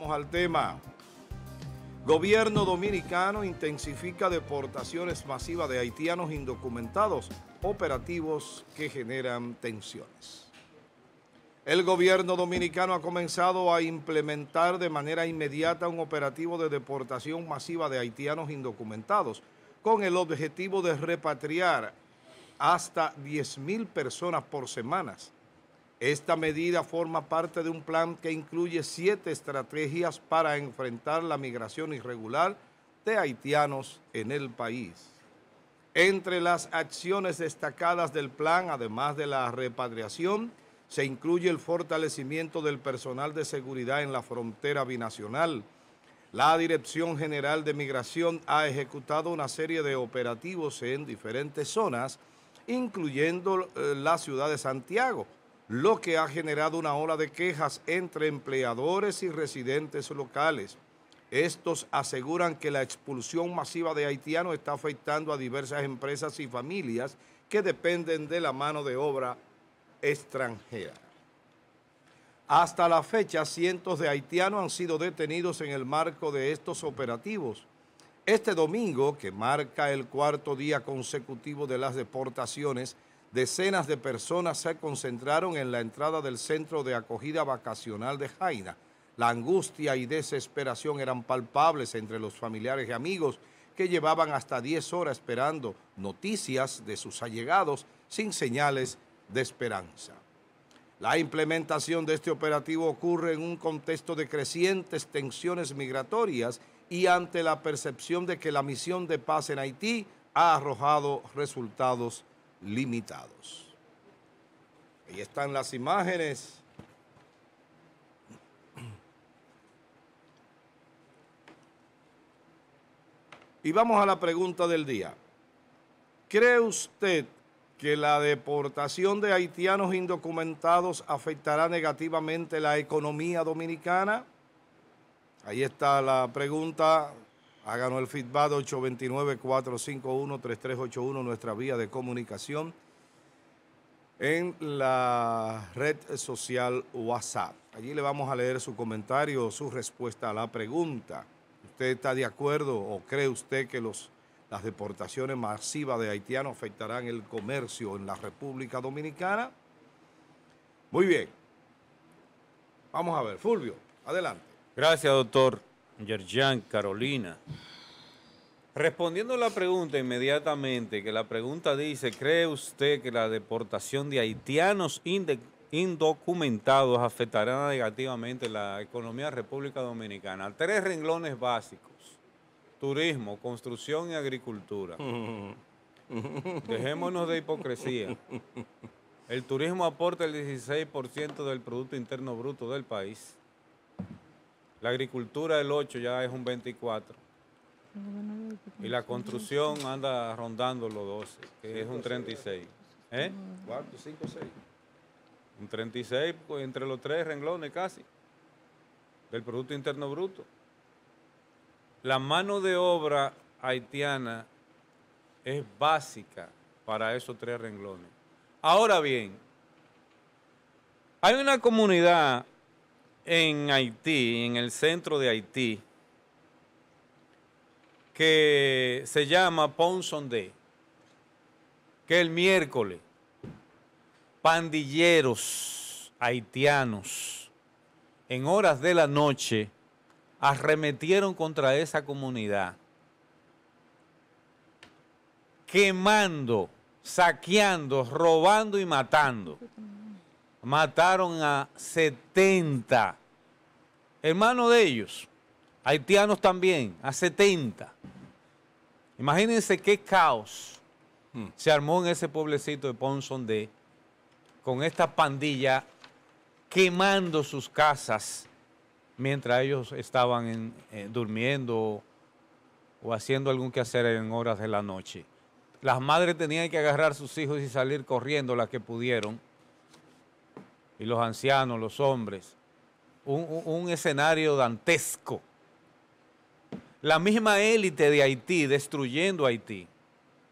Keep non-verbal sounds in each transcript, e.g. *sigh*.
Vamos al tema. Gobierno dominicano intensifica deportaciones masivas de haitianos indocumentados, operativos que generan tensiones. El gobierno dominicano ha comenzado a implementar de manera inmediata un operativo de deportación masiva de haitianos indocumentados con el objetivo de repatriar hasta 10.000 personas por semanas esta medida forma parte de un plan que incluye siete estrategias para enfrentar la migración irregular de haitianos en el país. Entre las acciones destacadas del plan, además de la repatriación, se incluye el fortalecimiento del personal de seguridad en la frontera binacional. La Dirección General de Migración ha ejecutado una serie de operativos en diferentes zonas, incluyendo eh, la ciudad de Santiago, lo que ha generado una ola de quejas entre empleadores y residentes locales. Estos aseguran que la expulsión masiva de haitianos está afectando a diversas empresas y familias que dependen de la mano de obra extranjera. Hasta la fecha, cientos de haitianos han sido detenidos en el marco de estos operativos. Este domingo, que marca el cuarto día consecutivo de las deportaciones, decenas de personas se concentraron en la entrada del centro de acogida vacacional de Jaina. La angustia y desesperación eran palpables entre los familiares y amigos que llevaban hasta 10 horas esperando noticias de sus allegados sin señales de esperanza. La implementación de este operativo ocurre en un contexto de crecientes tensiones migratorias y ante la percepción de que la misión de paz en Haití ha arrojado resultados limitados. Ahí están las imágenes. Y vamos a la pregunta del día. ¿Cree usted que la deportación de haitianos indocumentados afectará negativamente la economía dominicana? Ahí está la pregunta Háganos el feedback 829-451-3381, nuestra vía de comunicación en la red social WhatsApp. Allí le vamos a leer su comentario, su respuesta a la pregunta. ¿Usted está de acuerdo o cree usted que los, las deportaciones masivas de haitianos afectarán el comercio en la República Dominicana? Muy bien. Vamos a ver, Fulvio, adelante. Gracias, doctor. Yerjan, Carolina. Respondiendo a la pregunta inmediatamente, que la pregunta dice, ¿cree usted que la deportación de haitianos indocumentados afectará negativamente la economía de República Dominicana? Tres renglones básicos, turismo, construcción y agricultura. *laughs* Dejémonos de hipocresía. El turismo aporta el 16% del Producto Interno Bruto del país. La agricultura del 8 ya es un 24. Y la construcción anda rondando los 12, que es un 36. ¿Eh? 4, 5, 6. Un 36 pues, entre los tres renglones casi del Producto Interno Bruto. La mano de obra haitiana es básica para esos tres renglones. Ahora bien, hay una comunidad en Haití, en el centro de Haití, que se llama Ponson que el miércoles pandilleros haitianos en horas de la noche arremetieron contra esa comunidad, quemando, saqueando, robando y matando mataron a 70 hermanos de ellos, haitianos también, a 70. Imagínense qué caos hmm. se armó en ese pueblecito de Ponson de con esta pandilla quemando sus casas mientras ellos estaban eh, durmiendo o haciendo algún quehacer en horas de la noche. Las madres tenían que agarrar a sus hijos y salir corriendo las que pudieron y los ancianos, los hombres. Un, escenario dantesco. La misma élite de Haití destruyendo Haití.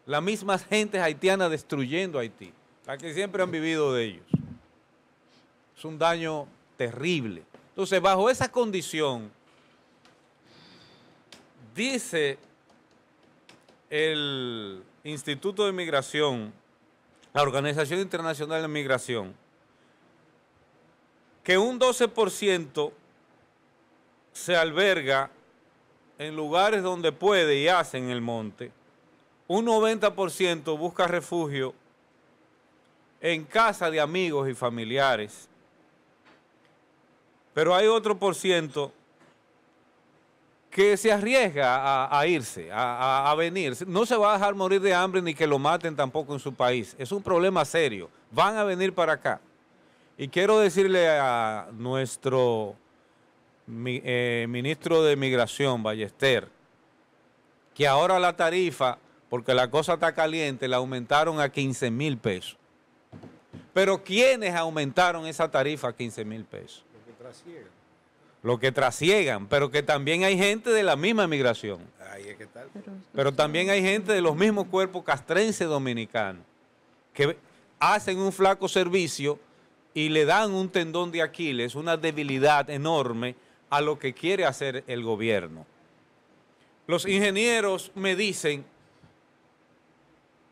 La misma gente haitiana destruyendo Haití. La que siempre han vivido de ellos. Es un daño terrible. Entonces, bajo esa condición, dice el Instituto de Migración, la Organización Internacional de Migración, que un 12% se alberga en lugares donde puede y hace en el monte, un 90% busca refugio en casa de amigos y familiares. Pero hay otro por ciento que se arriesga a, irse, a, a, venir. No se va a dejar morir de hambre ni que lo maten tampoco en su país. Es un problema serio. Van a venir para acá. Y quiero decirle a nuestro eh, ministro de Migración, Ballester, que ahora la tarifa, porque la cosa está caliente, la aumentaron a 15 mil pesos. Pero ¿quiénes aumentaron esa tarifa a 15 mil pesos? Los que trasiegan. Los que trasiegan, pero que también hay gente de la misma migración. Ahí es que tal. Pero, pero también hay gente de los mismos cuerpos castrense dominicanos que hacen un flaco servicio y le dan un tendón de Aquiles, una debilidad enorme a lo que quiere hacer el gobierno. Los ingenieros me dicen,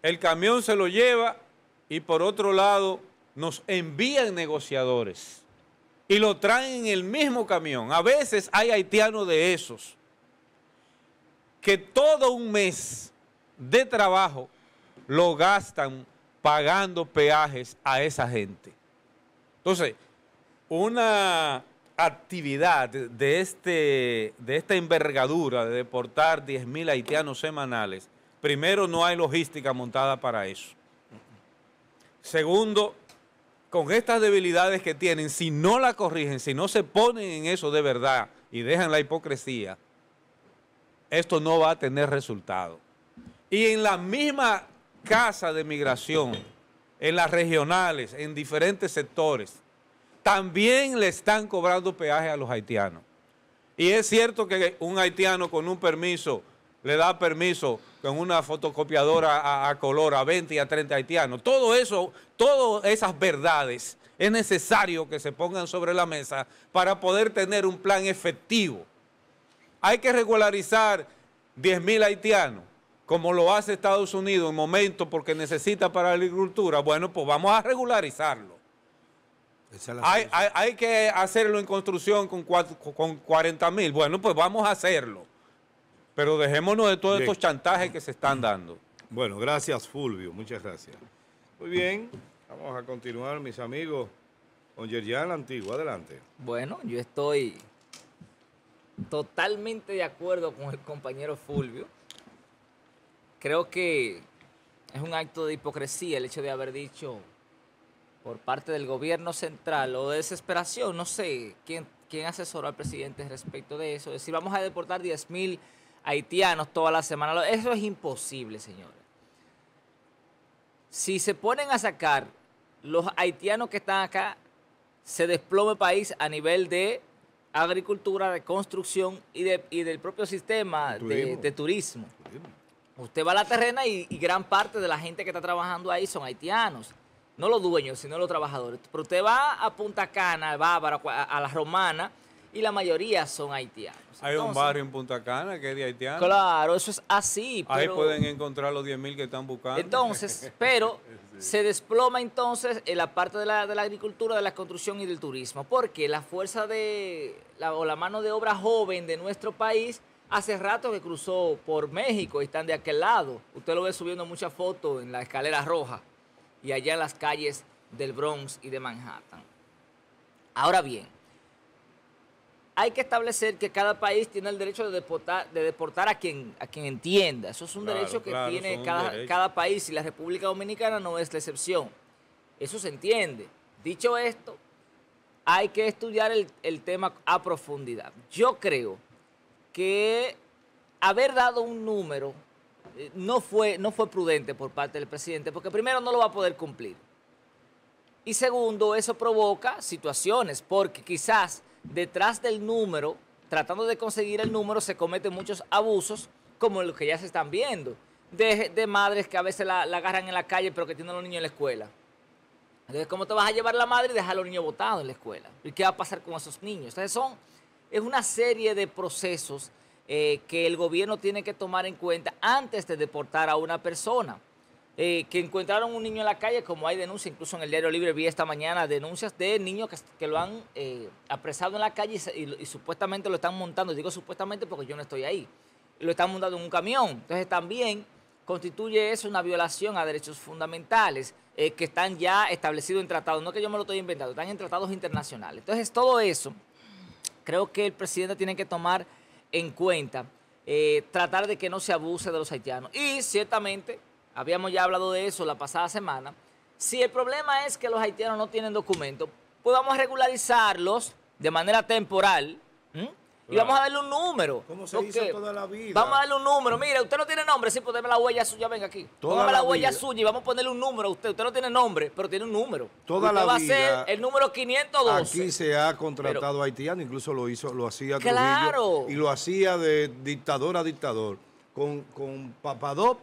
el camión se lo lleva y por otro lado nos envían negociadores y lo traen en el mismo camión. A veces hay haitianos de esos que todo un mes de trabajo lo gastan pagando peajes a esa gente. Entonces, una actividad de, este, de esta envergadura de deportar 10.000 haitianos semanales, primero no hay logística montada para eso. Segundo, con estas debilidades que tienen, si no la corrigen, si no se ponen en eso de verdad y dejan la hipocresía, esto no va a tener resultado. Y en la misma casa de migración, en las regionales, en diferentes sectores, también le están cobrando peaje a los haitianos. Y es cierto que un haitiano con un permiso le da permiso con una fotocopiadora a, color a 20 y a 30 haitianos. Todo eso, todas esas verdades es necesario que se pongan sobre la mesa para poder tener un plan efectivo. Hay que regularizar 10.000 haitianos como lo hace Estados Unidos en momento porque necesita para la agricultura, bueno, pues vamos a regularizarlo. hay, que hacerlo en construcción con, 40 mil. Bueno, pues vamos a hacerlo. Pero dejémonos de todos estos chantajes que se están dando. Bueno, gracias Fulvio, muchas gracias. Muy bien, vamos a continuar, mis amigos, con Yerian Antiguo. Adelante. Bueno, yo estoy totalmente de acuerdo con el compañero Fulvio creo que es un acto de hipocresía el hecho de haber dicho por parte del gobierno central o de desesperación, no sé quién, quién asesoró al presidente respecto de eso, decir vamos a deportar 10.000 haitianos toda la semana, eso es imposible, señores. Si se ponen a sacar los haitianos que están acá, se desplome el país a nivel de agricultura, de construcción y, de, del propio sistema De, turismo. Usted va a la terrena y, gran parte de la gente que está trabajando ahí son haitianos. No los dueños, sino los trabajadores. Pero usted va a Punta Cana, va a, a la Romana y la mayoría son haitianos. Hay un barrio en Punta Cana que es de haitianos. Claro, eso es así. Ahí pueden encontrar los 10.000 que están buscando. Entonces, *laughs* pero se desploma entonces en la parte de la, agricultura, de la construcción y del turismo, porque la fuerza de o la mano de obra joven de nuestro país hace rato que cruzó por México y están de aquel lado. Usted lo ve subiendo muchas fotos en la escalera roja y allá en las calles del Bronx y de Manhattan. Ahora bien, hay que establecer que cada país tiene el derecho de deportar, a, quien, entienda. Eso es un derecho que tiene cada, país y la República Dominicana no es la excepción. Eso se entiende. Dicho esto, hay que estudiar el tema a profundidad. Yo creo que haber dado un número eh, no fue, no fue prudente por parte del presidente, porque primero no lo va a poder cumplir. Y segundo, eso provoca situaciones, porque quizás detrás del número, tratando de conseguir el número, se cometen muchos abusos, como los que ya se están viendo, de, madres que a veces la, agarran en la calle, pero que tienen a los niños en la escuela. Entonces, ¿cómo te vas a llevar la madre y dejar a los niños botados en la escuela? ¿Y qué va a pasar con esos niños? Entonces, son es una serie de procesos eh, que el gobierno tiene que tomar en cuenta antes de deportar a una persona. Eh, que encontraron un niño en la calle, como hay denuncias, incluso en el Diario Libre vi esta mañana denuncias de niños que, lo han eh, apresado en la calle y, supuestamente lo están montando, digo supuestamente porque yo no estoy ahí, lo están montando en un camión. Entonces también constituye eso una violación a derechos fundamentales que están ya establecidos en tratados, no que yo me lo estoy inventando, están en tratados internacionales. Entonces todo eso creo que el presidente tiene que tomar en cuenta, eh, tratar de que no se abuse de los haitianos. Y ciertamente, habíamos ya hablado de eso la pasada semana, si el problema es que los haitianos no tienen documentos, pues podamos regularizarlos de manera temporal. ¿eh? Y vamos a darle un número. ¿Cómo se dice toda la vida? Vamos a darle un número. Mira, usted no tiene nombre, sí, pues la huella suya, venga aquí. Póngame la, huella suya y vamos a ponerle un número a usted. Usted no tiene nombre, pero tiene un número. Toda usted la va a ser el número 512. Aquí se ha contratado haitiano, incluso lo hizo, lo hacía claro. y lo hacía de dictador a dictador. Con, con Papadop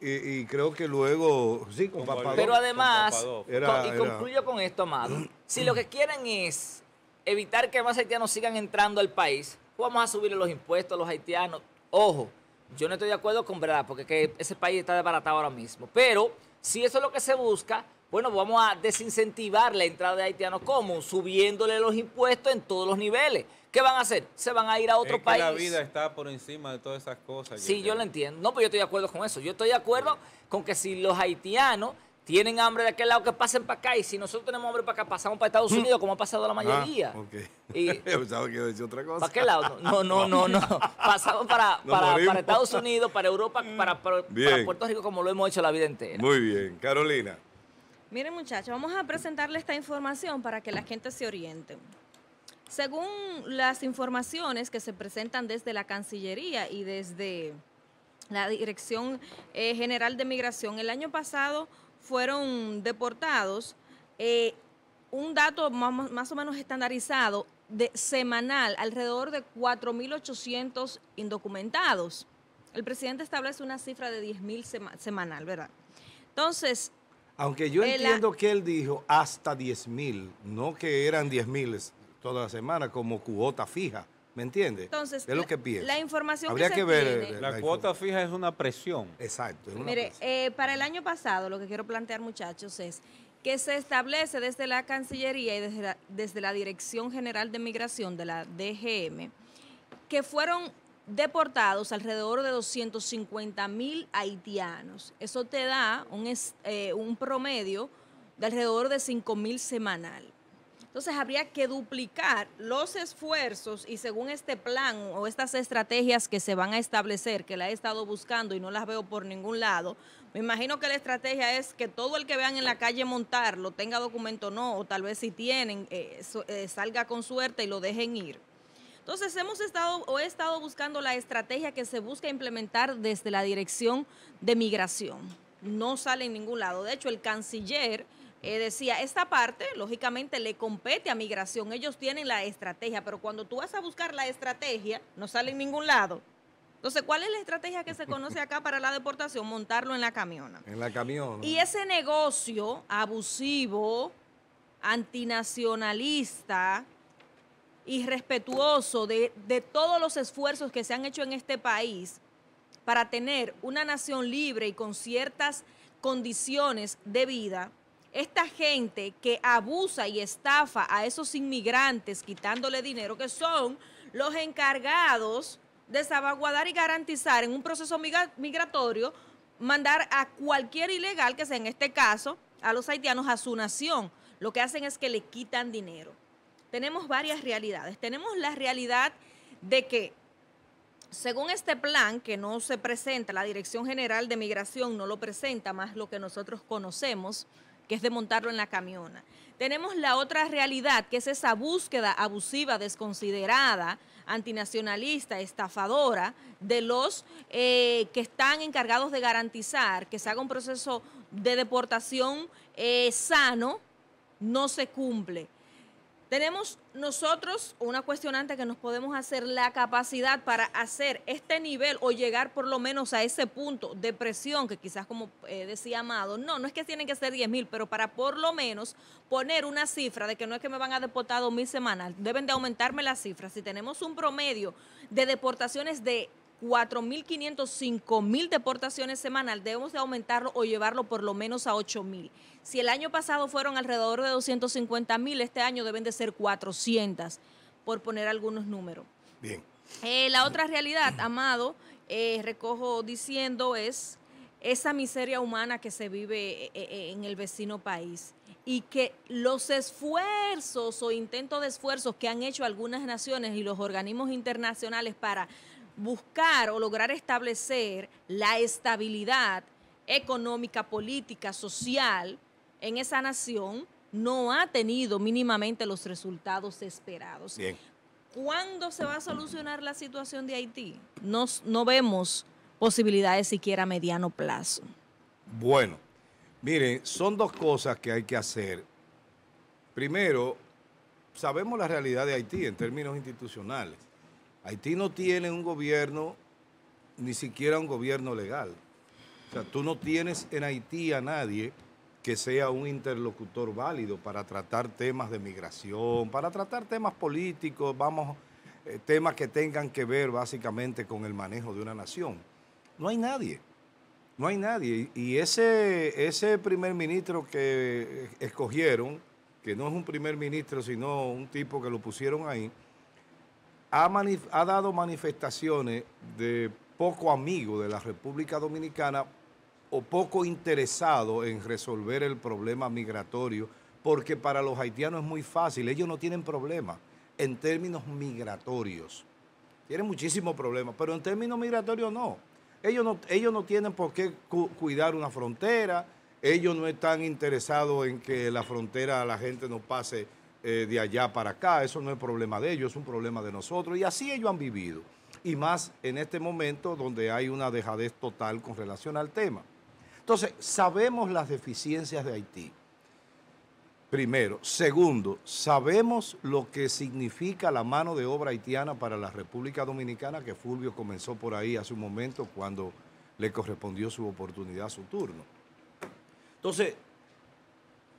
y, creo que luego, sí, con, Papadop. Pero además, y concluyo con esto, Amado, si lo que quieren es evitar que más haitianos sigan entrando al país, vamos a subirle los impuestos a los haitianos. Ojo, yo no estoy de acuerdo con verdad, porque ese país está desbaratado ahora mismo. Pero si eso es lo que se busca, bueno, vamos a desincentivar la entrada de haitianos. como Subiéndole los impuestos en todos los niveles. ¿Qué van a hacer? Se van a ir a otro país. La vida está por encima de todas esas cosas. Sí, yo lo entiendo. No, pero pues yo estoy de acuerdo con eso. Yo estoy de acuerdo con que si los haitianos tienen hambre de aquel lado que pasen para acá y si nosotros tenemos hambre para acá pasamos para Estados mm. Unidos como ha pasado la ah, mayoría. Ah, y, *laughs* que decir otra cosa. ¿Para qué lado? *laughs* No, no, no, no. *laughs* Pasamos para, Estados Unidos, para Europa, para, Puerto Rico como lo hemos hecho la vida entera. Muy bien, Carolina. Miren muchachos, vamos a presentarles esta información para que la gente se oriente. Según las informaciones que se presentan desde la Cancillería y desde la Dirección eh, General de Migración, el año pasado fueron deportados. Eh, un dato más, más, o menos estandarizado de semanal, alrededor de 4.800 indocumentados. El presidente establece una cifra de 10.000 semanal, ¿verdad? Entonces... Aunque yo eh, entiendo que él dijo hasta 10.000, no que eran 10.000 toda la semana como cuota fija. ¿Me entiendes? Entonces, es lo que pienso. La información Habría que, se ver. La, cuota fija es una presión. Exacto. Mire, eh, para el año pasado, lo que quiero plantear, muchachos, es que se establece desde la Cancillería y desde la, Dirección General de Migración de la DGM que fueron deportados alrededor de 250 mil haitianos. Eso te da un, eh, un promedio de alrededor de 5 mil semanal. Entonces habría que duplicar los esfuerzos y según este plan o estas estrategias que se van a establecer, que la he estado buscando y no las veo por ningún lado, me imagino que la estrategia es que todo el que vean en la calle montar lo tenga documento o no, o tal vez si tienen, eh, eh, salga con suerte y lo dejen ir. Entonces hemos estado o he estado buscando la estrategia que se busca implementar desde la Dirección de Migración. No sale en ningún lado. De hecho, el canciller eh, decía, esta parte, lógicamente, le compete a migración. Ellos tienen la estrategia, pero cuando tú vas a buscar la estrategia, no sale en ningún lado. Entonces, ¿cuál es la estrategia que se conoce acá para la deportación? Montarlo en la camiona. En la camión. Y ese negocio abusivo, antinacionalista, irrespetuoso de todos los esfuerzos que se han hecho en este país para tener una nación libre y con ciertas condiciones de vida, esta gente que abusa y estafa a esos inmigrantes quitándole dinero, que son los encargados de salvaguardar y garantizar en un proceso migratorio mandar a cualquier ilegal, que sea en este caso, a los haitianos a su nación. Lo que hacen es que le quitan dinero. Tenemos varias realidades. Tenemos la realidad de que, según este plan, que no se presenta, la Dirección General de Migración no lo presenta, más lo que nosotros conocemos, que es de montarlo en la camiona. Tenemos la otra realidad, que es esa búsqueda abusiva, desconsiderada, antinacionalista, estafadora, de los eh, que están encargados de garantizar que se haga un proceso de deportación eh, sano, no se cumple. Tenemos nosotros una cuestionante que nos podemos hacer la capacidad para hacer este nivel o llegar por lo menos a ese punto de presión que quizás como eh, decía Amado, no, no es que tienen que ser 10 mil, pero para por lo menos poner una cifra de que no es que me van a deportar dos mil semanas, deben de aumentarme la cifra. Si tenemos un promedio de deportaciones de 4.500, mil deportaciones semanales, debemos de aumentarlo o llevarlo por lo menos a 8.000. Si el año pasado fueron alrededor de 250.000, este año deben de ser 400, por poner algunos números. Bien. Eh, la otra realidad, *clears throat* Amado, eh, recojo diciendo, es esa miseria humana que se vive eh, en el vecino país y que los esfuerzos o intentos de esfuerzos que han hecho algunas naciones y los organismos internacionales para buscar o lograr establecer la estabilidad económica, política, social en esa nación no ha tenido mínimamente los resultados esperados. Bien. ¿Cuándo se va a solucionar la situación de Haití? no vemos posibilidades siquiera a mediano plazo. Bueno, miren, son dos cosas que hay que hacer. Primero, sabemos la realidad de Haití en términos institucionales Haití no tiene un gobierno, ni siquiera un gobierno legal. O sea, tú no tienes en Haití a nadie que sea un interlocutor válido para tratar temas de migración, para tratar temas políticos, vamos, eh, temas que tengan que ver básicamente con el manejo de una nación. No hay nadie, no hay nadie. Y ese, ese primer ministro que eh, escogieron, que no es un primer ministro, sino un tipo que lo pusieron ahí, ha, dado manifestaciones de poco amigo de la República Dominicana o poco interesado en resolver el problema migratorio, porque para los haitianos es muy fácil, ellos no tienen problema en términos migratorios. Tienen muchísimos problemas, pero en términos migratorios no. Ellos no, ellos no tienen por qué cuidar una frontera, ellos no están interesados en que la frontera a la gente no pase eh, de allá para acá, eso no es problema de ellos, es un problema de nosotros, y así ellos han vivido, y más en este momento donde hay una dejadez total con relación al tema. Entonces, sabemos las deficiencias de Haití, primero. Segundo, sabemos lo que significa la mano de obra haitiana para la República Dominicana, que Fulvio comenzó por ahí hace un momento cuando le correspondió su oportunidad, su turno. Entonces,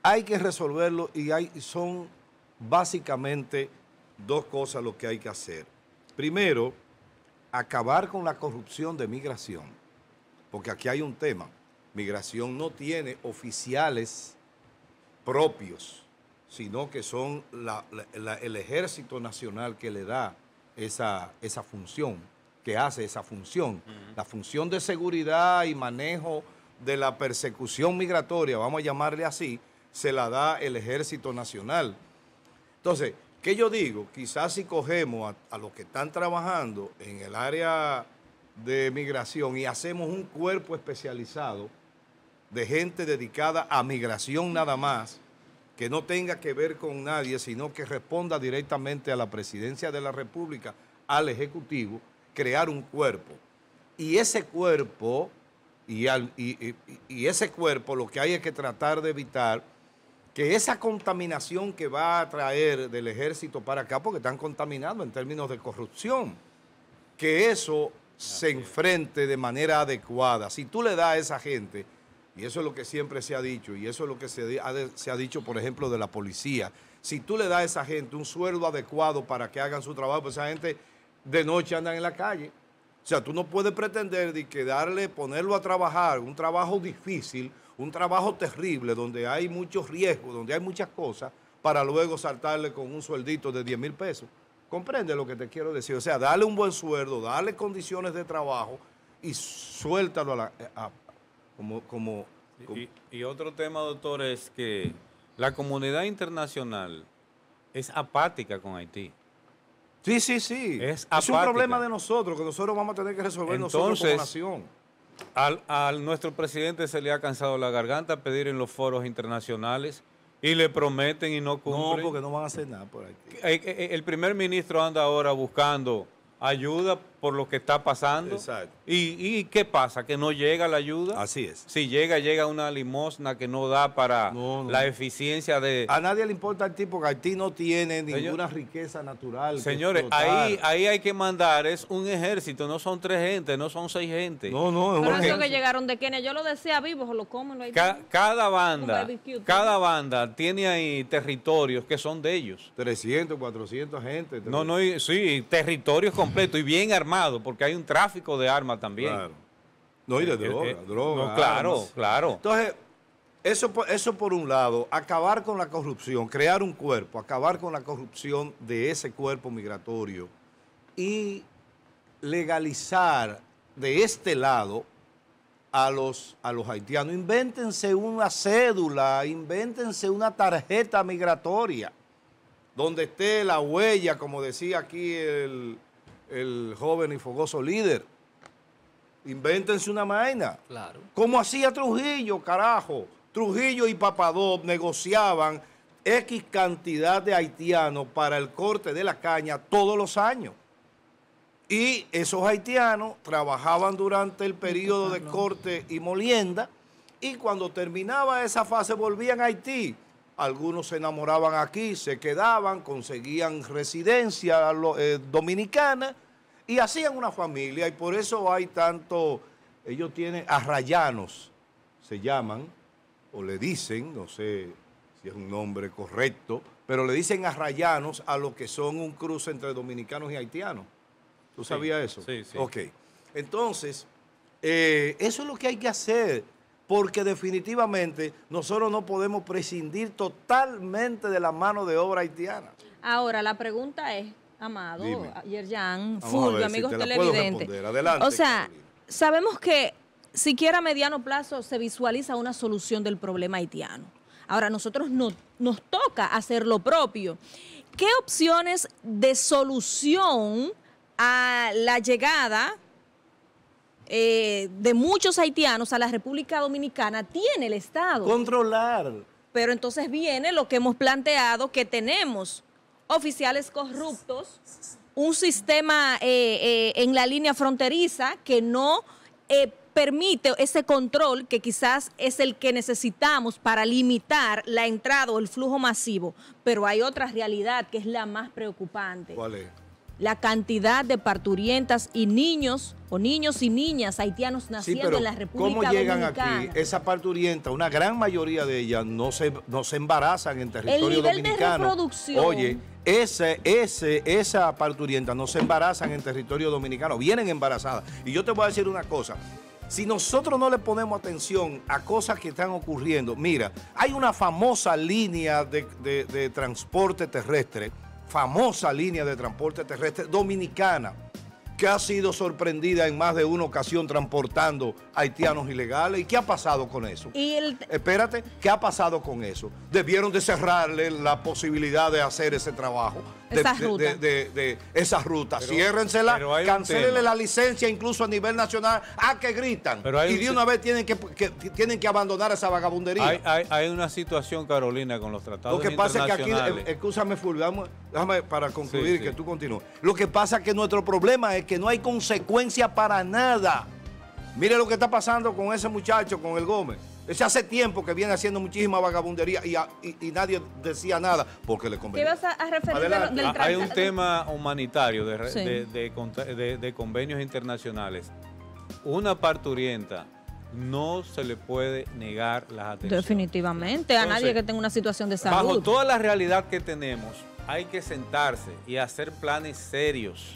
hay que resolverlo y hay, son básicamente dos cosas lo que hay que hacer. Primero, acabar con la corrupción de migración, porque aquí hay un tema. Migración no tiene oficiales propios, sino que son el ejército nacional que le da esa, esa función, que hace esa función. La función de seguridad y manejo de la persecución migratoria, vamos a llamarle así, se la da el ejército nacional entonces, ¿qué yo digo? Quizás si cogemos a, los que están trabajando en el área de migración y hacemos un cuerpo especializado de gente dedicada a migración nada más, que no tenga que ver con nadie, sino que responda directamente a la presidencia de la República, al Ejecutivo, crear un cuerpo. Y ese cuerpo, y ese cuerpo lo que hay es que tratar de evitar que esa contaminación que va a traer del ejército para acá, porque están contaminados en términos de corrupción, que eso se enfrente de manera adecuada. Si tú le das a esa gente, y eso es lo que siempre se ha dicho, y eso es lo que se ha, dicho, por ejemplo, de la policía, si tú le das a esa gente un sueldo adecuado para que hagan su trabajo, pues esa gente de noche anda en la calle. O sea, tú no puedes pretender de que darle, ponerlo a trabajar, un trabajo difícil, un trabajo terrible donde hay muchos riesgos, donde hay muchas cosas, para luego saltarle con un sueldito de 10 mil pesos. ¿Comprende lo que te quiero decir? O sea, dale un buen sueldo, dale condiciones de trabajo y suéltalo a la, como... como, Y, otro tema, doctor, es que la comunidad internacional es apática con Haití. Sí, sí, sí. Es, un problema de nosotros que nosotros vamos a tener que resolver nosotros como nación. Al, nuestro presidente se le ha cansado la garganta pedir en los foros internacionales y le prometen y no cumplen. No, porque no van a hacer nada por aquí. Eh, eh, eh, el primer ministro anda ahora buscando ayuda por lo que está pasando. ¿Y, qué pasa? ¿Que no llega la ayuda? Así es. Si llega, llega una limosna que no da para la eficiencia de... A nadie le importa tipo porque Haití no tiene ninguna riqueza natural. Señores, ahí, ahí hay que mandar, es un ejército, no son tres gentes no son seis gentes No, no, es un que llegaron de Kenia, yo lo decía vivo lo cada banda, cada banda tiene ahí territorios que son de ellos. 300, 400 gente. No, no, y, sí, territorios completos y bien armados porque hay un tráfico de armas también. No, y de eh, eh, droga, eh, claro, claro. Entonces, eso, eso por un lado, acabar con la corrupción, crear un cuerpo, acabar con la corrupción de ese cuerpo migratorio y legalizar de este lado a los, a los haitianos. Invéntense una cédula, invéntense una tarjeta migratoria, donde esté la huella, como decía aquí el, el joven y fogoso líder. Invéntense una maena. Claro. Como hacía Trujillo, carajo. Trujillo y Papadop negociaban X cantidad de haitianos para el corte de la caña todos los años. Y esos haitianos trabajaban durante el periodo de corte y molienda y cuando terminaba esa fase volvían a Haití algunos se enamoraban aquí, se quedaban, conseguían residencia eh, dominicana y hacían una familia. Y por eso hay tanto, ellos tienen arrayanos, se llaman, o le dicen, no sé si es un nombre correcto, pero le dicen arrayanos a lo que son un cruce entre dominicanos y haitianos. ¿Tú sabías eso? Sí, sí. Ok. Entonces, eh, eso es lo que hay que hacer porque definitivamente nosotros no podemos prescindir totalmente de la mano de obra haitiana. Ahora, la pregunta es, Amado, Yerjan, Fulvio, amigos televidentes. o sea, sabemos que siquiera a mediano plazo se visualiza una solución del problema haitiano. Ahora, nosotros nos toca hacer lo propio. ¿Qué opciones de solución a la llegada eh, de muchos haitianos a la República Dominicana tiene el Estado. Controlar. Pero entonces viene lo que hemos planteado, que tenemos oficiales corruptos, un sistema eh, eh, en la línea fronteriza que no permite ese control que quizás es el que necesitamos para limitar la entrada o el flujo masivo. Pero hay otra realidad que es la más preocupante. ¿Cuál es? la cantidad de parturientas y niños o niños y niñas haitianos naciendo en la República ¿cómo llegan aquí? Esa parturienta, una gran mayoría de ellas no se, no embarazan en territorio El nivel dominicano. reproducción. Oye, ese, esa parturienta no se embarazan en territorio dominicano, vienen embarazadas. Y yo te voy a decir una cosa. Si nosotros no le ponemos atención a cosas que están ocurriendo, mira, hay una famosa línea de transporte terrestre famosa línea de transporte terrestre dominicana, que ha sido sorprendida en más de una ocasión transportando haitianos ilegales. ¿Y qué ha pasado con eso? Espérate, ¿qué ha pasado con eso? Debieron de cerrarle la posibilidad de hacer ese trabajo de, esas rutas. De, de, esas Ciérrensela, la licencia incluso a nivel nacional a que gritan. y de una vez tienen que, tienen que abandonar esa vagabundería. Hay, una situación, Carolina, con los tratados Lo que pasa es que aquí, eh, escúchame, Fulvio, déjame para concluir que tú continúes. Lo que pasa es que nuestro problema es que no hay consecuencia para nada. Mire lo que está pasando con ese muchacho, con el Gómez. Ese hace tiempo que viene haciendo muchísima vagabundería y, nadie decía nada porque le convenía. Ah, hay un tema humanitario de, convenios internacionales. Una parturienta no se le puede negar las atenciones. Definitivamente, a nadie que tenga una situación de salud. Bajo toda la realidad que tenemos, hay que sentarse y hacer planes serios,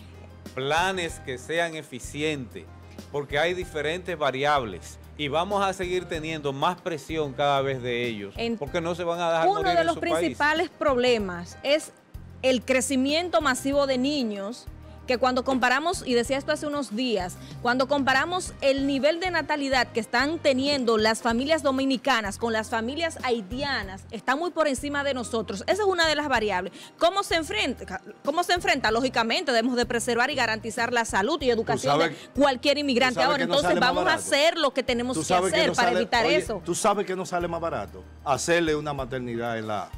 planes que sean eficientes, porque hay diferentes variables y vamos a seguir teniendo más presión cada vez de ellos, porque no se van a dar Uno de los principales problemas es el crecimiento masivo de niños que cuando comparamos, y decía esto hace unos días, cuando comparamos el nivel de natalidad que están teniendo las familias dominicanas con las familias haitianas, está muy por encima de nosotros. Esa es una de las variables. ¿Cómo se enfrenta? ¿Cómo se enfrenta? Lógicamente debemos de preservar y garantizar la salud y educación de cualquier inmigrante. Ahora, entonces vamos a hacer lo que tenemos que hacer para evitar eso. Tú sabes que no sale más barato hacerle una maternidad en la,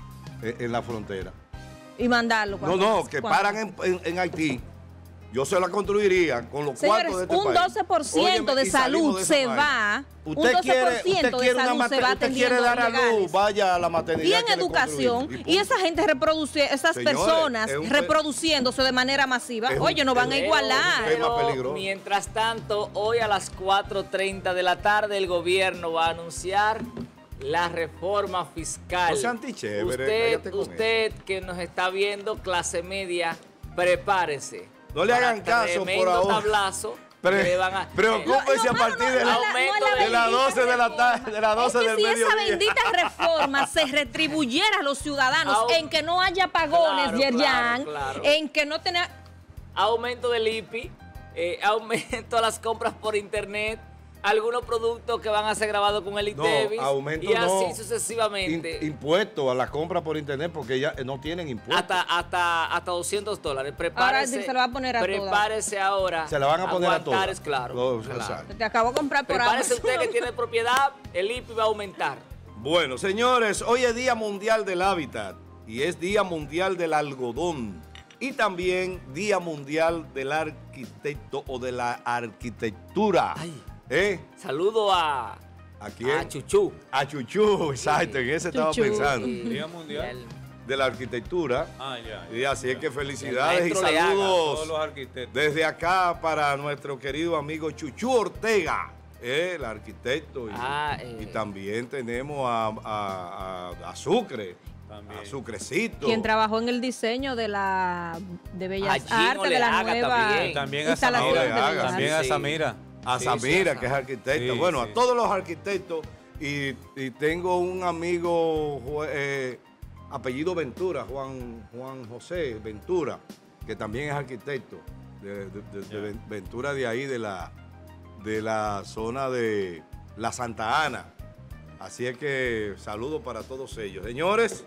en la frontera. Y mandarlo. no, no, que paran en Haití yo se la construiría con los cuatro de este un 12% de salud se va. Usted un 12% de salud se va quiere dar a luz, vaya a la maternidad. Y en educación, y, esa gente reproduce, esas personas reproduciéndose de manera masiva, oye, no van a igualar. mientras tanto, hoy a las 4.30 de la tarde el gobierno va a anunciar la reforma fiscal. usted, usted que nos está viendo, clase media, prepárese no le hagan caso por ahora. Tablazo. preocúpese a eh, partir de, la, las 12 de la tarde, de las 12 del si mediodía. Si esa bendita *laughs* reforma se retribuyera a los ciudadanos en que no haya pagones, claro, Yerjan, en que no tenga... Aumento del IPI, eh, *laughs* aumento a las compras por internet, algunos productos que van a ser grabados con el no, y así sucesivamente. Impuesto a las compras por internet porque ya eh, no tienen impuestos. Hasta, hasta, 200 dólares. Prepárese, se la va a poner a Prepárese ahora. Se la van a poner a todos claro. Te acabo de comprar por Prepárese usted que *laughs* tiene propiedad, el IPI va a aumentar. Bueno, señores, hoy es Día Mundial del Hábitat y es Día Mundial del Algodón y también Día Mundial del Arquitecto o de la Arquitectura. Ay. ¿Eh? Saludo a... ¿A A Chuchú. A Chuchú, exacto, en ese estaba pensando. Día Mundial. De la arquitectura. Ah, y así es que felicidades y saludos. Desde acá para nuestro querido amigo Chuchú Ortega. ¿eh? el arquitecto. Ah, eh. Y, también tenemos a, a, Sucre. A Sucrecito. Quien trabajó en el diseño de la de Bellas Artes, de la nueva también. También a Samira a Samira, que es arquitecta. bueno, a todos los arquitectos. Y, tengo un amigo, eh, apellido Ventura, Juan, Juan José Ventura, que también es arquitecto. Ventura de ahí, de la, de la zona de la Santa Ana. Así es que saludo para todos ellos. Señores.